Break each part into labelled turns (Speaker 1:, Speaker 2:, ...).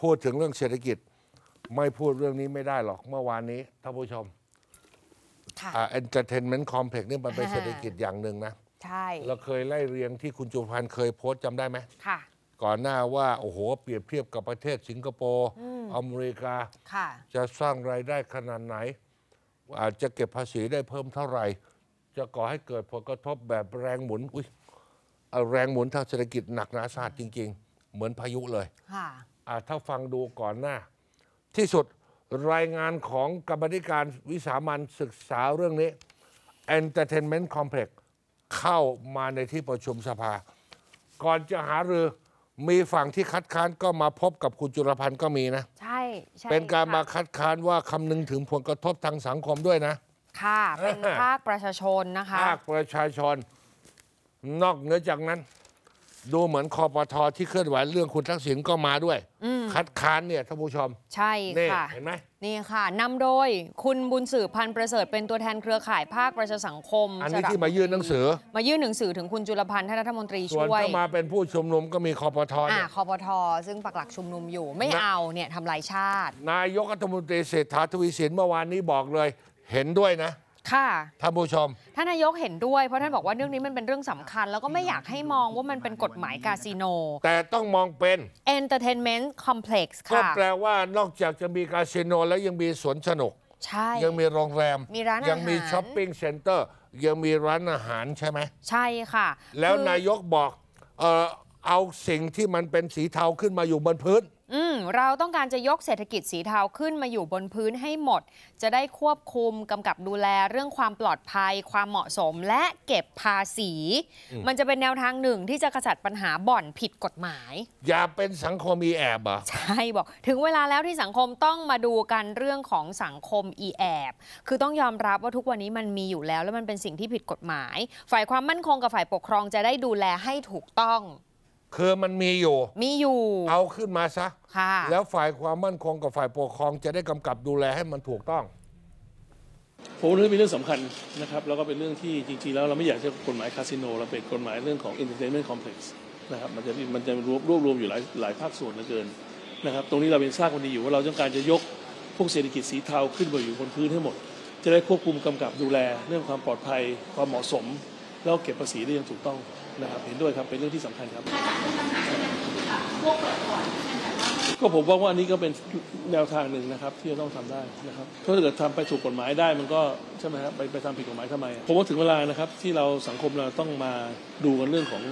Speaker 1: พูดถึงเรื่องเศรษฐกิจไม่พูดเรื่องนี้ไม่ได้หรอกเมื่อวานนี้ท่านผู้ชมเอนเตอร์เทนเมนต์คอมเพล็กซ์นี่มันเป็นเศรษฐกิจอย่างหนึ่งนะ ใช่ เราเคยไล่เรียงที่คุณจุพันธ์เคยโพสต์จำได้ไหม ค่ะ ก่อนหน้าว่า โอ้โห เปรียบเทียบกับประเทศสิงคโปร์อเมริกา ค่ะ จะสร้างรายได้ขนาดไหน อาจจะเก็บภาษีได้เพิ่มเท่าไหร่ จะก่อให้เกิดผลกระทบแบบแรงหมุนอุ้ยแรงหมุนทางเศรษฐกิจหนักหนาสาหัสจริงๆ เหมือนพายุเลยค่ะถ้าฟังดูก่อนหน้า ที่สุดรายงานของกรรมธิการวิสามันศึกษาเรื่องนี้ Entertainment Complex เข้ามาในที่ประชุมสภา ก่อนจะหารือมีฝั่งที่คัดค้านก็มาพบกับคุณจุลพันธ์ก็มีนะ
Speaker 2: ใช่ใช่ เป็นการมาคัด
Speaker 1: ค้านว่าคำนึงถึงผลกระทบทางสังคมด้วยนะ
Speaker 2: ค่ะ เป็นภาคประชาชนนะคะ ภาค
Speaker 1: ประชาชนนอกเหนือจากนั้นดูเหมือนคอปทอที่เคลื่อนไหวเรื่องคุณทักษิณก็มาด้วย คัดค้านเนี่ยท่านผู้ชม
Speaker 2: ใช่ค่ะเห็นไหมนี่ค่ะนำโดยคุณบุญสืบพันธ์ประเสริฐเป็นตัวแทนเครือข่ายภาคประชาสังคมอันนี้ที่มายื่นหนังสือมายื่นหนังสือถึงคุณจุลพันธ์ท่านรัฐมนตรีช่วย ส่วนก็มา
Speaker 1: เป็นผู้ชุมนุมก็มีคอปทอ่า
Speaker 2: คอปทซึ่งปักหลักชุมนุมอยู่ไม่เอาเนี่ยทำลายชาติ
Speaker 1: นายกรัฐมนตรีเศรษฐาทวีสินเมื่อวานนี้บอกเลย เห็นด้วยนะค่ะ ท่านผู้ชม
Speaker 2: ท่านนายกเห็นด้วยเพราะท่านบอกว่าเรื่องนี้มันเป็นเรื่องสำคัญ แล้วก็ไม่อยากให้มองว่ามันเป็นกฎหมายคาสิโน
Speaker 1: แต่ต้องมองเป็น
Speaker 2: Entertainment Complex กค่ะก็แปล
Speaker 1: ว่านอกจากจะมีคาสิโนแล้วยังมีสวนสนุก ใช่ ยังมีโรงแรมมีร้านอาหารยังมีช้อปปิ้งเซ็นเตอร์ยังมีร้านอาหารใช่ไหม ใช่ค่ะ แล้วนายกบอก เออเอาสิ่งที่มันเป็นสีเทาขึ้นมาอยู่บนพื้น
Speaker 2: อืมเราต้องการจะยกเศรษฐกิจสีเทาขึ้นมาอยู่บนพื้นให้หมด จะได้ควบคุมกำกับดูแลเรื่องความปลอดภัยความเหมาะสมและเก็บภาษี มันจะเป็นแนวทางหนึ่งที่จะขจัดปัญหาบ่อนผิดกฎหมาย
Speaker 1: อย่าเป็นสังคมอีแอบอ่
Speaker 2: ะใช่บอกถึงเวลาแล้วที่สังคมต้องมาดูกัน เรื่องของสังคมอีแอบคือต้องยอมรับว่าทุกวันนี้มันมีอยู่แล้ว และมันเป็นสิ่งที่ผิดกฎหมาย ฝ่ายความมั่นคงกับฝ่ายปกครองจะได้ดูแลให้ถูกต้อง
Speaker 1: คือมันมีอยู่ มีอยู่ เอาขึ้นมาซะค่ะแล้วฝ่ายความมั่นคงกับฝ่ายปกครองจะได้กำกับดูแลให้มันถูกต้อง
Speaker 3: ผมว่าเรื่องเป็นเรื่องสำคัญนะครับ แล้วก็เป็นเรื่องที่จริง ๆ แล้วเราไม่อยากจะกฎหมายคาสิโน เราเป็นกฎหมายเรื่องของ entertainment complex นะครับ มันจะมันจะรวบรวบรวมอยู่หลายหลายภาคส่วนเหลือเกินนะครับ ตรงนี้เราเป็นสร้างคนดีอยู่ว่าเราต้องการจะยกพวกเศรษฐกิจสีเทาขึ้นมาอยู่บนพื้นให้หมด จะได้ควบคุมกำกับดูแล เรื่องความปลอดภัยความเหมาะสม แล้วเก็บภาษีได้อย่างถูกต้องนะครับเห็นด้วยครับ เป็นเรื่องที่สำคัญครับก็ผมว่าว่าอันนี้ก็เป็นแนวทางหนึ่งนะครับที่จะต้องทำได้นะครับถ้าเกิดทำไปถูกกฎหมายได้มันก็ใช่ไหมครับไปไปทำผิดกฎหมายทำไมผมว่าถึงเวลานะครับที่เราสังคมเราต้องมาดูกันเรื่องของ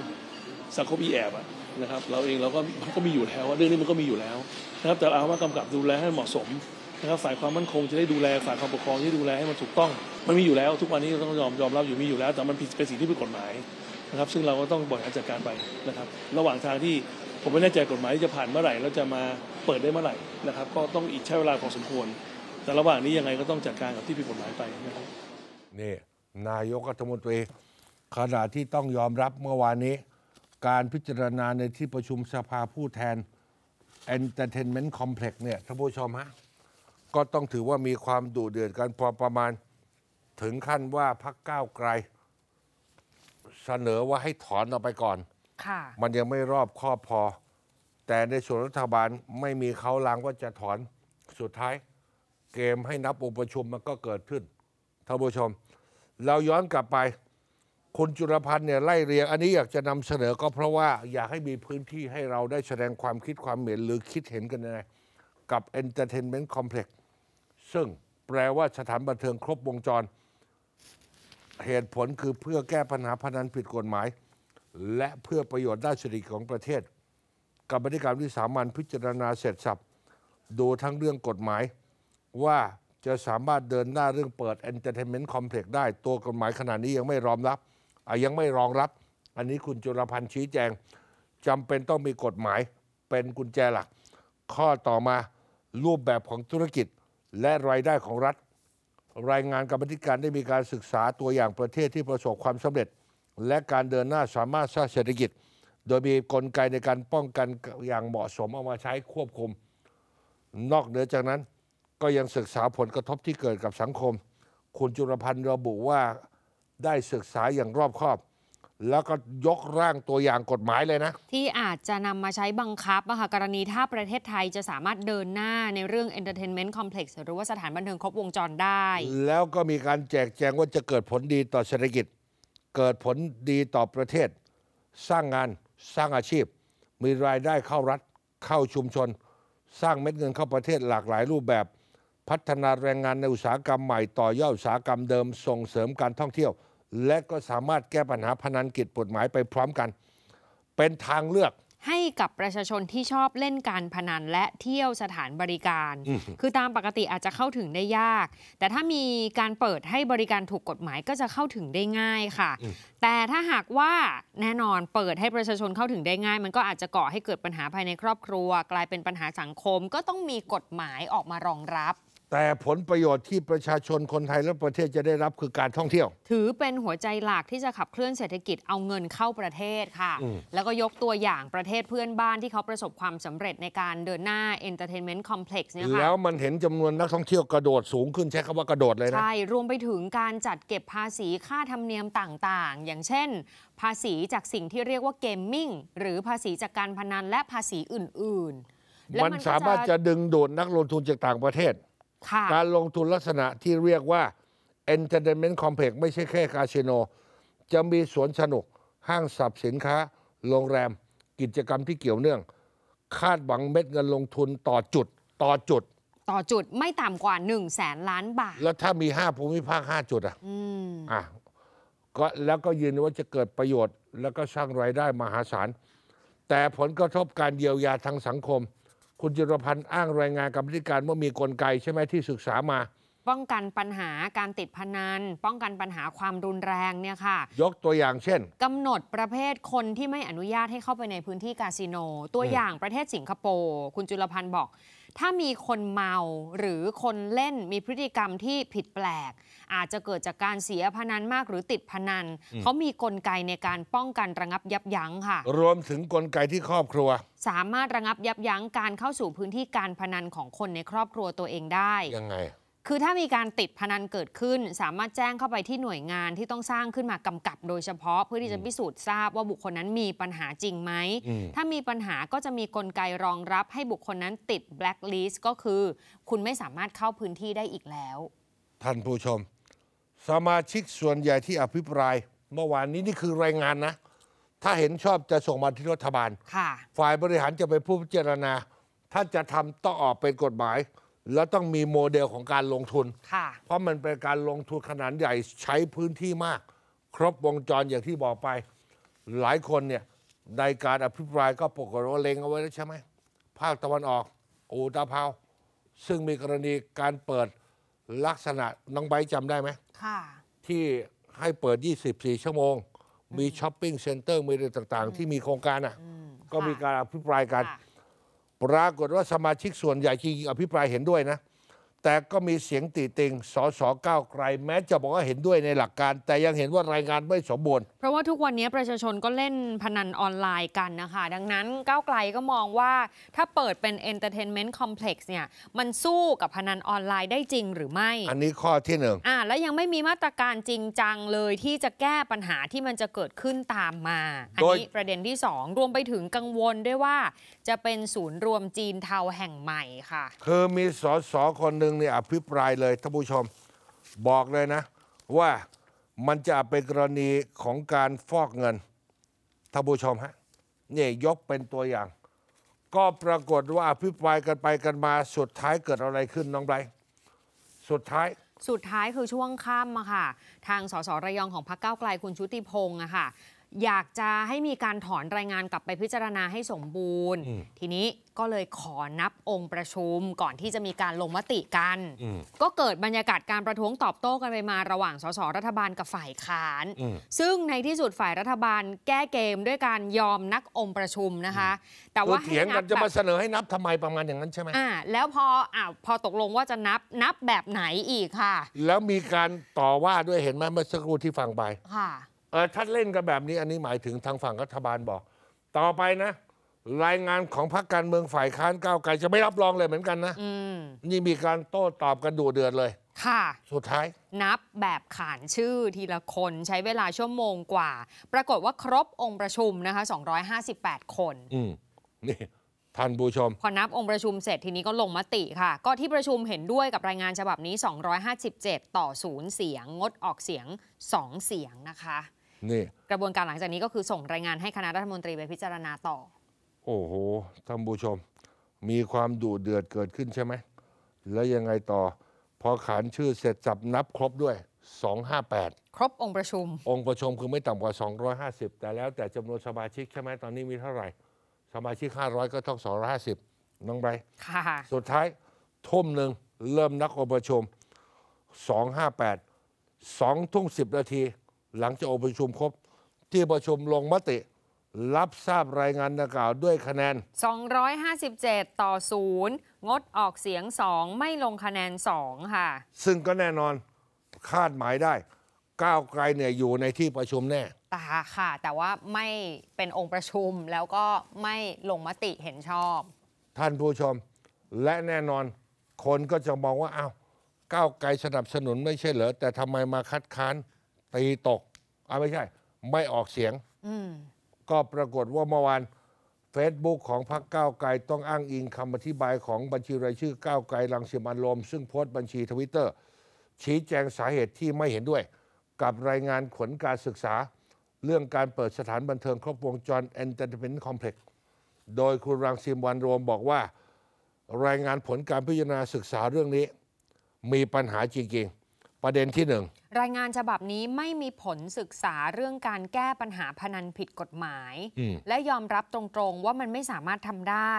Speaker 3: สังคมอีแอบนะครับเราเองเราก็มันก็มีอยู่แล้วเรื่องนี้มันก็มีอยู่แล้วนะครับแต่เอามากำกับดูแลให้เหมาะสมนะครับฝ่ายความมั่นคงจะได้ดูแลฝ่ายความปกครองที่ดูแลให้มันถูกต้องมันมีอยู่แล้ว ทุกวันนี้เราต้องยอมยอมรับอยู่มีอยู่แล้ว แต่มันผิดเป็นสิ่งที่ผิดกฎหมายนะครับซึ่งเราก็ต้องบริหารจัดการไปนะครับ ระหว่างทางที่ผมไม่แน่ใจกฎหมายที่จะผ่านเมื่อไหร่ แล้วจะมาเปิดได้เมื่อไหร่นะครับ ก็ต้องอีกใช้เวลาพอสมควร แต่ระหว่างนี้ยังไงก็ต้องจัดการกับที่ผิดกฎหมายไปนะครับ
Speaker 1: นี่ นายกรัฐมนตรีขณะที่ต้องยอมรับเมื่อวานนี้ การพิจารณาในที่ประชุมสภาผู้แทน Entertainment Complex เนี่ยท่านผู้ชมฮะก็ต้องถือว่ามีความดุเดือดกันพอประมาณถึงขั้นว่าพักก้าวไกลเสนอว่าให้ถอนออกไปก่อน มันยังไม่รอบครอบพอ แต่ในส่วนรัฐบาลไม่มีเขาลังว่าจะถอน สุดท้ายเกมให้นับองค์ประชุมมันก็เกิดขึ้นท่านผู้ชม เราย้อนกลับไปคุณจุรพันธ์เนี่ยไล่เรียง อันนี้อยากจะนำเสนอก็เพราะว่าอยากให้มีพื้นที่ให้เราได้แสดงความคิดความเห็นหรือคิดเห็นกันกัเไงกับ Entertainment Complex ซึ่งแปลว่าสถานบันเทิงครบวงจรเหตุผลคือเพื่อแก้ปัญหาพนันผิดกฎหมาย และเพื่อประโยชน์ด้านเศรษฐกิจของประเทศกรรมธิการวิสามันพิจารณาเสร็จสับ ดูทั้งเรื่องกฎหมาย ว่าจะสามารถเดินหน้าเรื่องเปิดเเออนตร์เทนเมนต์คอมเพล็กซ์ได้ตัวกฎหมายขนาดนี้ยังไม่รองรับยังไม่รองรับ อันนี้คุณจุลพันธ์ชี้แจงจำเป็นต้องมีกฎหมายเป็นกุญแจหลักข้อต่อมารูปแบบของธุรกิจและรายได้ของรัฐรายงานกรรมธิการได้มีการศึกษาตัวอย่างประเทศที่ประสบความสำเร็จ และการเดินหน้าสามารถสร้างเศรษฐกิจ โดยมีกลไกในการป้องกันอย่างเหมาะสมเอามาใช้ควบคุม นอกเหนือจากนั้น ก็ยังศึกษาผลกระทบที่เกิดกับสังคม คุณจุลพันธ์ระบุว่าได้ศึกษาอย่างรอบคอบแล้วก็ยกร่างตัวอย่างกฎหมายเลยนะ
Speaker 2: ที่อาจจะนำมาใช้บังคับค่ะกรณีถ้าประเทศไทยจะสามารถเดินหน้าในเรื่อง Entertainment Complex หรือว่าสถานบันเทิงครบวงจรได้
Speaker 1: แล้วก็มีการแจกแจงว่าจะเกิดผลดีต่อเศรษฐกิจ เกิดผลดีต่อประเทศ สร้างงานสร้างอาชีพ มีรายได้เข้ารัฐเข้าชุมชน สร้างเม็ดเงินเข้าประเทศหลากหลายรูปแบบ พัฒนาแรงงานในอุตสาหกรรมใหม่ ต่อยอดอุตสาหกรรมเดิมส่งเสริมการท่องเที่ยวและก็สามารถแก้ปัญหาพนันกิจกฎหมายไปพร้อมกัน เป็นทางเลือก
Speaker 2: ให้กับประชาชนที่ชอบเล่นการพนันและเที่ยวสถานบริการ คือตามปกติอาจจะเข้าถึงได้ยาก แต่ถ้ามีการเปิดให้บริการถูกกฎหมายก็จะเข้าถึงได้ง่ายค่ะ แต่ถ้าหากว่าแน่นอนเปิดให้ประชาชนเข้าถึงได้ง่าย มันก็อาจจะก่อให้เกิดปัญหาภายในครอบครัว กลายเป็นปัญหาสังคมก็ต้องมีกฎหมายออกมารองรับ
Speaker 1: แต่ผลประโยชน์ที่ประชาชนคนไทยและประเทศจะได้รับคือการท่องเที่ยว
Speaker 2: ถือเป็นหัวใจหลักที่จะขับเคลื่อนเศรษฐกิจเอาเงินเข้าประเทศค่ะแล้วก็ยกตัวอย่างประเทศเพื่อนบ้านที่เขาประสบความสำเร็จในการเดินหน้าเอ t e r t a i n m e n ม Complex เนี่ยค่ะแล้ว
Speaker 1: มันเห็นจำนวนนักท่องเที่ยวกระโดดสูงขึ้นใช้คำว่ากระโดดเลยนะ ใช่
Speaker 2: รวมไปถึงการจัดเก็บภาษีค่าธรรมเนียมต่างๆ อย่างเช่นภาษีจากสิ่งที่เรียกว่าเกมมิ่งหรือภาษีจากการพนันและภาษีอื่นๆมันสามารถจะด
Speaker 1: ึงดูดนักลงทุนจากต่างประเทศการลงทุนลักษณะที่เรียกว่า Entertainment Complex ไม่ใช่แค่คาสิโน จะมีสวนสนุก ห้างสรรพสินค้า โรงแรม กิจกรรมที่เกี่ยวเนื่อง คาดหวังเม็ดเงินลงทุนต่อจุดต่อจุด
Speaker 2: ต่อจุดไม่ต่ำกว่า1นึ่งแสนล้านบาท
Speaker 1: แล้วถ้ามี5ภูมิภาค 5 จุดอ่ะอ่ะก็แล้วก็ยืนว่าจะเกิดประโยชน์ แล้วก็สร้างรายได้มหาศาลแต่ผลกระทบการเยียวยาทางสังคมคุณจิรพันธ์ อ้างรายงานกับพิธิการว่ามีกลไกใช่ไหมที่ศึกษามา
Speaker 2: ป้องกันปัญหาการติดพนัน ป้องกันปัญหาความรุนแรงเนี่ยค่ะ
Speaker 1: ยกตัวอย่างเช่น
Speaker 2: กำหนดประเภทคนที่ไม่อนุญาตให้เข้าไปในพื้นที่คาสิโน ตัวอย่างประเทศสิงคโปร์คุณจุลพันธ์บอกถ้ามีคนเมาหรือคนเล่นมีพฤติกรรมที่ผิดแปลก อาจจะเกิดจากการเสียพนันมากหรือติดพนันเขามีกลไกในการป้องกันระงับยับยั้งค่ะ
Speaker 1: รวมถึงกลไกที่ครอบครัว
Speaker 2: สามารถระงับยับยั้งการเข้าสู่พื้นที่การพนันของคนในครอบครัวตัวเองได้ ยังไงคือถ้ามีการติดพนันเกิดขึ้น สามารถแจ้งเข้าไปที่หน่วยงานที่ต้องสร้างขึ้นมากำกับโดยเฉพาะเพื่อที่จะพิสูจน์ทราบว่าบุคคลนั้นมีปัญหาจริงไหม ถ้ามีปัญหาก็จะมีกลไกรองรับให้บุคคลนั้นติดแบล็คลิสต์ก็คือคุณไม่สามารถเข้าพื้นที่ได้อีกแล้ว
Speaker 1: ท่านผู้ชม สมาชิกส่วนใหญ่ที่อภิปราย เมื่อวานนี้นี่คือรายงานนะ ถ้าเห็นชอบจะส่งมาที่รัฐบาลฝ่ายบริหารจะไปผู้พิจารณา ถ้าจะทำต้องออกเป็นกฎหมายแล้วต้องมีโมเดลของการลงทุน เพราะมันเป็นการลงทุนขนาดใหญ่ใช้พื้นที่มาก ครบวงจรอย่างที่บอกไป หลายคนเนี่ยในการอภิปรายก็ปกติว่าเลงเอาไว้แล้วใช่ไหมภาคตะวันออกอูตาเภาซึ่งมีกรณีการเปิดลักษณะน้องใบจำได้ไหม ที่ให้เปิด 24 ชั่วโมง มีช้อปปิ้งเซ็นเตอร์มีอะไรต่างๆ ที่มีโครงการอ่ะก็มีการอภิปรายกันปรากฏว่าสมาชิกส่วนใหญ่จริงอภิปรายเห็นด้วยนะ แต่ก็มีเสียงติติงสสก้าวไกล แม้จะบอกว่าเห็นด้วยในหลักการ แต่ยังเห็นว่ารายงานไม่สมบูรณ์
Speaker 2: เพราะว่าทุกวันนี้ประชาชนก็เล่นพนันออนไลน์กันนะคะดังนั้นก้าวไกลก็มองว่าถ้าเปิดเป็นร์เทนเมนต์คอมเพล็กซ์เนี่ย มันสู้กับพนันออนไลน์ได้จริงหรือไม่ อันนี้
Speaker 1: ข้อที่หนึ่งอ
Speaker 2: ่า และยังไม่มีมาตรการจริงจังเลยที่จะแก้ปัญหาที่มันจะเกิดขึ้นตามมาอันนี้ประเด็นที่ 2 รวมไปถึงกังวลด้วยว่าจะเป็นศูนย์รวมจีนเทาแห่งใหม่ค่ะ
Speaker 1: คือมีสสคนหนึ่งเนี่ยอภิปรายเลยท่านผู้ชมบอกเลยนะว่ามันจะเป็นกรณีของการฟอกเงินท่านผู้ชมฮะเนี่ยยกเป็นตัวอย่าง ก็ปรากฏว่าอภิปรายกันไปกันมาสุดท้ายเกิดอะไรขึ้นน้องไบรท์สุดท้าย
Speaker 2: สุดท้ายคือช่วงค่ำอะค่ะ ทางสสระยองของพรรคก้าวไกลคุณชุติพงศ์อะค่ะอยากจะให้มีการถอนรายงานกลับไปพิจารณาให้สมบูรณ์ ทีนี้ก็เลยขอนับองค์ประชุม ก่อนที่จะมีการลงมติกัน ก็เกิดบรรยากาศการประท้วงตอบโต้กันไปมาระหว่างสสรัฐบาลกับฝ่ายค้าน ซึ่งในที่สุดฝ่ายรัฐบาล แก้เกม ด้วยการยอมนักองค์ประชุมนะคะ แต่ว่าเถียงกันจะมาเสนอให
Speaker 1: ้นับทำไมประมาณ
Speaker 2: อย่างนั้นใช่ไหมอ่าแล้วพออ่าพอตกลงว่าจะนับนับแบบไหนอีกค่ะ
Speaker 1: แล้วมีการต่อว่าด้วยเห็นไหมเมื่อสักครู่ที่ฟังไปค่ะเออถ้าเล่นกันแบบนี้อันนี้หมายถึงทางฝั่งรัฐบาลบอก ต่อไปนะ รายงานของพรรคการเมืองฝ่ายค้านก้าวไกลจะไม่รับรองเลยเหมือนกันนะนี่มีการโต้ตอบกันดูเดือดเลย ค่ะ สุดท้าย
Speaker 2: นับแบบขานชื่อทีละคนใช้เวลาชั่วโมงกว่า ปรากฏว่าครบองค์ประชุมนะคะ 258 คน
Speaker 1: อืมนี่ท่านผู้ชม
Speaker 2: พอนับองค์ประชุมเสร็จทีนี้ก็ลงมติค่ะ ก็ที่ประชุมเห็นด้วยกับรายงานฉบับนี้ 257 ต่อ0เสียง งดออกเสียง2เสียงนะคะนี่กระบวนการหลังจากนี้ก็คือส่งรายงานให้คณะรัฐมนตรีไปพิจารณาต่อ
Speaker 1: โอ้โห ท่านผู้ชม มีความดุเดือดเกิดขึ้นใช่ไหม แล้วยังไงต่อ พอขานชื่อเสร็จจับนับครบด้วย 258 ครบองค์ประชุม องค์ประชุมคือไม่ต่ำกว่า 250 แต่แล้วแต่จำนวนสมาชิกใช่ไหมตอนนี้มีเท่าไหร่ สมาชิก 500 ก็ต้อง250น้องไบค่ะสุดท้ายทุ่มหนึ่งเริ่มนักองค์ประชุม258 2ทุ่ม10นาทีหลังจากองค์ประชุมครบที่ประชุมลงมติ รับทราบรายงานดังกล่าวด้วยคะแนน
Speaker 2: 257 ต่อ 0 งดออกเสียง 2 ไม่ลงคะแนน2ค่ะ
Speaker 1: ซึ่งก็แน่นอนคาดหมายได้ก้าวไกลเนี่ยอยู่ในที่ประชุมแน่
Speaker 2: ตาค่ะ แต่ว่าไม่เป็นองค์ประชุมแล้วก็ไม่ลงมติเห็นชอบ
Speaker 1: ท่านผู้ชมและแน่นอนคนก็จะมองว่าอ้าวก้าวไกลสนับสนุนไม่ใช่เหรอแต่ทำไมมาคัดค้านตีตกอ่าไม่ใช่ ไม่ออกเสียงก็ปรากฏว่าเมื่อวาน Facebook ของพรรคก้าวไกลต้องอ้างอิงคำอธิบายของบัญชีรายชื่อ ก้าวไกลรังสิมันลมซึ่งโพสต์บัญชีทวิตเตอร์ ชี้แจงสาเหตุที่ไม่เห็นด้วย กับรายงานผลการศึกษา เรื่องการเปิดสถานบันเทิงครบวงจร Entertainment Complex โดยคุณรังสิมันลรมบอกว่า รายงานผลการพิจารณาศึกษาเรื่องนี้ มีปัญหาจริงๆ ประเด็นที่หนึ่ง
Speaker 2: รายงานฉบับนี้ไม่มีผลศึกษาเรื่องการแก้ปัญหาพนันผิดกฎหมาย และยอมรับตรงๆว่ามันไม่สามารถทำได้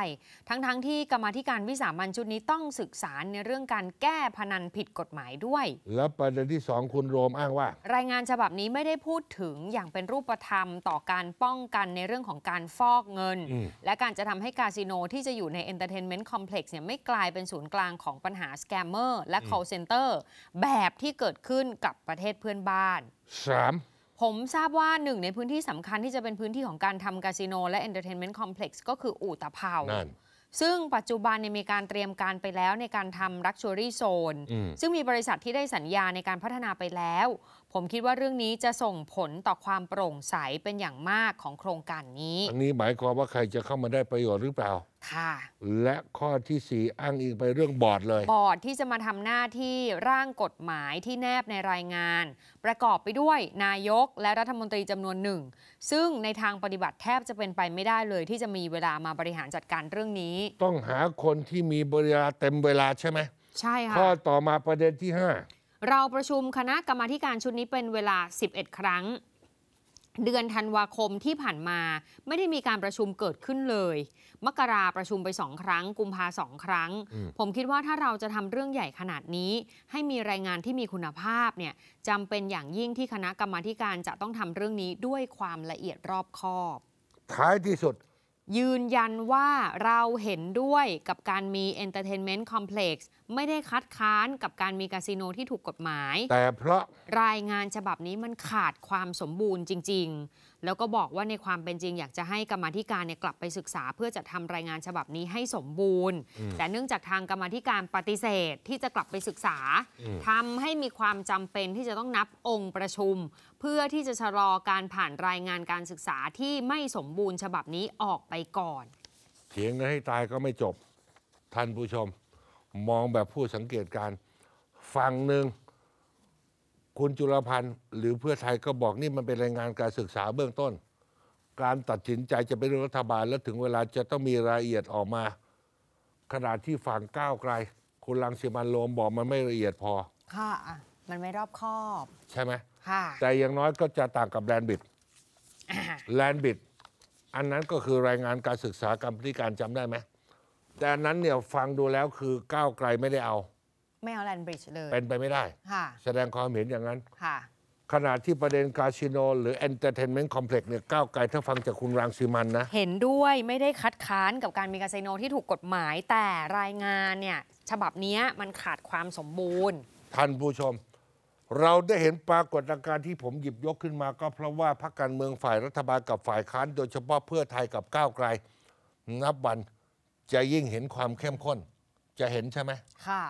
Speaker 2: ทั้งๆทที่กรรมธิการวิสามัญชุดนี้ต้องศึกษาในเรื่องการแก้พนันผิดกฎหมายด้วย
Speaker 1: แล้วประเด็นที่ 2 คุณโรมอ้างว่า
Speaker 2: รายงานฉบับนี้ไม่ได้พูดถึงอย่างเป็นรูปธรรมต่อการป้องกันในเรื่องของการฟอกเงิน และการจะทำให้คาสิโนที่จะอยู่ในเอนเตอร์เทนเมนต์คอมเพล็กซ์เนี่ยไม่กลายเป็นศูนย์กลางของปัญหาสแกมเมอร์และคลเซ็นเตอร์แบบที่เกิดขึ้นกับประเทศเพื่อนบ้าน
Speaker 1: 3.
Speaker 2: ผมทราบว่าหนึ่งในพื้นที่สำคัญที่จะเป็นพื้นที่ของการทำคาสิโน และเอนเตอร์เทนเมนต์คอมเพล็กซ์ก็คืออู่ตะเภา่ซึ่งปัจจุบันนมีการเตรียมการไปแล้วในการทำรักชัวรี่โซนซึ่งมีบริษัทที่ได้สัญญาในการพัฒนาไปแล้วผมคิดว่าเรื่องนี้จะส่งผลต่อความโปร่งใส เป็นอย่างมากของโครงการนี้ อัน
Speaker 1: นี้หมายความว่าใครจะเข้ามาได้ประโยชน์หรือเปล่า ค่ะ และข้อที่4อ้างอิงไปเรื่องบอร์ดเลย บ
Speaker 2: อร์ดที่จะมาทำหน้าที่ร่างกฎหมายที่แนบในรายงาน ประกอบไปด้วย นายกและรัฐมนตรีจำนวนหนึ่ง ซึ่งในทางปฏิบัติแทบจะเป็นไปไม่ได้เลย ที่จะมีเวลามาบริหารจัดการเรื่องนี้
Speaker 1: ต้องหาคนที่มีบริาเต็มเวลาใช่ไหม ใช่ค่ะ ข้อต่อมาประเด็นที่ 5
Speaker 2: เราประชุมคณะกรรมาการชุดนี้เป็นเวลา 11 ครั้ง เดือนธันวาคมที่ผ่านมาไม่ได้มีการประชุมเกิดขึ้นเลยมกราประชุมไปสองครั้ง กุมภาสองครั้ง ผมคิดว่าถ้าเราจะทำเรื่องใหญ่ขนาดนี้ ให้มีรายงานที่มีคุณภาพเนี่ยจำเป็นอย่างยิ่งที่คณะกรรมาการจะต้องทำเรื่องนี้ด้วยความละเอียดรอบคอบ ท้ายที่สุดยืนยันว่าเราเห็นด้วยกับการมีเเออนตร์เทนเมนต์คอมเพล็กซ์ไม่ได้คัดค้านกับการมีคาสิโนที่ถูกกฎหมาย แต่เพราะรายงานฉบับนี้มันขาดความสมบูรณ์จริง ๆแล้วก็บอกว่าในความเป็นจริงอยากจะให้กรรมธิการเนี่ยกลับไปศึกษาเพื่อจะทำรายงานฉบับนี้ให้สมบูรณ์ แต่เนื่องจากทางกรรมธิการปฏิเสธที่จะกลับไปศึกษา ทำให้มีความจำเป็นที่จะต้องนับองค์ประชุม เพื่อที่จะชะลอการผ่านรายงานการศึกษาที่ไม่สมบูรณ์ฉบับนี้ออกไปก่อน
Speaker 1: เถียงกันให้ตายก็ไม่จบท่านผู้ชมมองแบบผู้สังเกตการฟังหนึ่งคุณจุลพันธ์หรือเพื่อไทยก็บอกนี่มันเป็นรายงานการศึกษาเบื้องต้น การตัดสินใจจะเป็นรัฐบาล แล้วถึงเวลาจะต้องมีรายละเอียดออกมา ขนาดที่ฝั่งก้าวไกล คุณลังสีมันโรมบอกมันไม่ละเอียดพอ
Speaker 2: ค่ะมันไม่รอบคอบ ใช่ไหมค่ะแต
Speaker 1: ่อย่างน้อยก็จะต่างกับแลนบิดแลนบิดอันนั้นก็คือรายงานการศึกษากรรมธิการจำได้ไหมแต่อันนั้นเนี่ยฟังดูแล้วคือก้าวไกลไม่ได้เอา
Speaker 2: ไม่เอาแลนบริดจ์เลย เป็
Speaker 1: นไปไม่ได้ แสดงความเห็นอย่างนั้น ขนาดที่ประเด็นคาสิโน หรือเอนเตอร์เทนเมนต์คอมเพล็กซ์เนี่ยก้าวไกลถ้าฟังจากคุณรังสีมันนะ
Speaker 2: เห็นด้วยไม่ได้คัดค้านกับการมีคาสิโนที่ถูกกฎหมาย แต่รายงานเนี่ย ฉบับนี้มันขาดความสมบูรณ์
Speaker 1: ท่านผู้ชม เราได้เห็นปรากฏการณ์ที่ผมหยิบยกขึ้นมา ก็เพราะว่าพรรคการเมืองฝ่ายรัฐบาลกับฝ่ายค้านโดยเฉพาะเพื่อไทยกับก้าวไกลนับวันจะยิ่งเห็นความเข้มข้น จะเห็นใช่ไหม
Speaker 2: ค่ะ